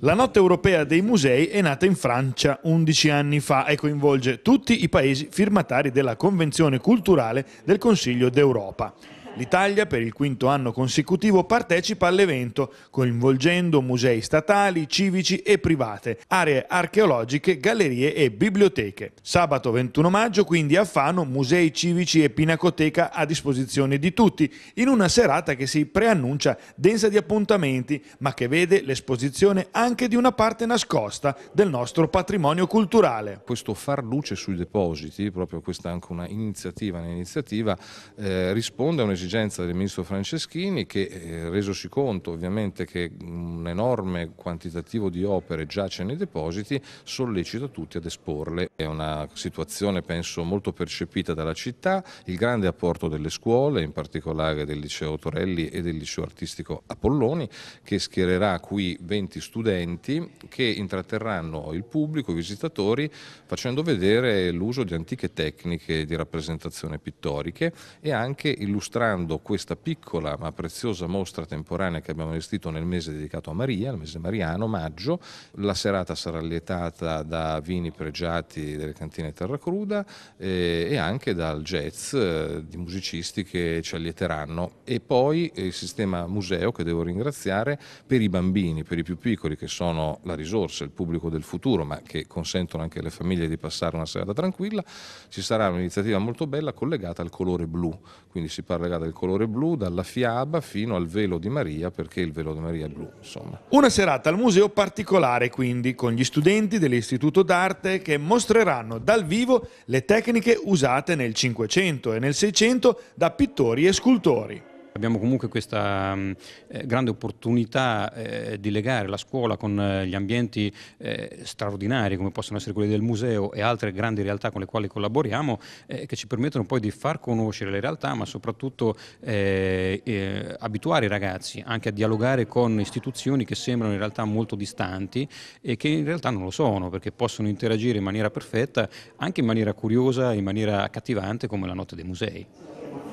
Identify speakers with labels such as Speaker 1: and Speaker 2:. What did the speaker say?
Speaker 1: La notte europea dei musei è nata in Francia 11 anni fa e coinvolge tutti i paesi firmatari della Convenzione culturale del Consiglio d'Europa. L'Italia per il quinto anno consecutivo partecipa all'evento coinvolgendo musei statali, civici e private, aree archeologiche, gallerie e biblioteche. Sabato 21 maggio quindi a Fano musei civici e pinacoteca a disposizione di tutti in una serata che si preannuncia densa di appuntamenti ma che vede l'esposizione anche di una parte nascosta del nostro patrimonio culturale.
Speaker 2: Questo far luce sui depositi, proprio questa è anche un'iniziativa, un'iniziativa eh, risponde a un'esigenza un'esigenza del ministro Franceschini che, eh, resosi conto ovviamente che un enorme quantitativo di opere giace nei depositi, sollecita tutti ad esporle. È una situazione penso molto percepita dalla città, il grande apporto delle scuole, in particolare del liceo Torelli e del liceo artistico Apolloni, che schiererà qui 20 studenti che intratterranno il pubblico, i visitatori, facendo vedere l'uso di antiche tecniche di rappresentazione pittoriche e anche illustrando curando questa piccola ma preziosa mostra temporanea che abbiamo allestito nel mese dedicato a Maria, il mese mariano, maggio. La serata sarà lietata da vini pregiati delle cantine Terracruda eh, e anche dal jazz eh, di musicisti che ci allieteranno. E poi il sistema museo che devo ringraziare per i bambini, per i più piccoli che sono la risorsa, il pubblico del futuro, ma che consentono anche alle famiglie di passare una serata tranquilla. Ci sarà un'iniziativa molto bella collegata al colore blu, quindi si parlerà del colore blu, dalla fiaba fino al velo di Maria, perché il velo di Maria è blu, insomma.
Speaker 1: Una serata al museo particolare, quindi, con gli studenti dell'Istituto d'Arte che mostreranno dal vivo le tecniche usate nel Cinquecento e nel Seicento da
Speaker 3: pittori e scultori. Abbiamo comunque questa mm, eh, grande opportunità eh, di legare la scuola con eh, gli ambienti straordinari come possono essere quelli del museo e altre grandi realtà con le quali collaboriamo che ci permettono poi di far conoscere le realtà ma soprattutto abituare i ragazzi anche a dialogare con istituzioni che sembrano in realtà molto distanti e che in realtà non lo sono perché possono interagire in maniera perfetta anche in maniera curiosa, in maniera accattivante come la notte dei musei.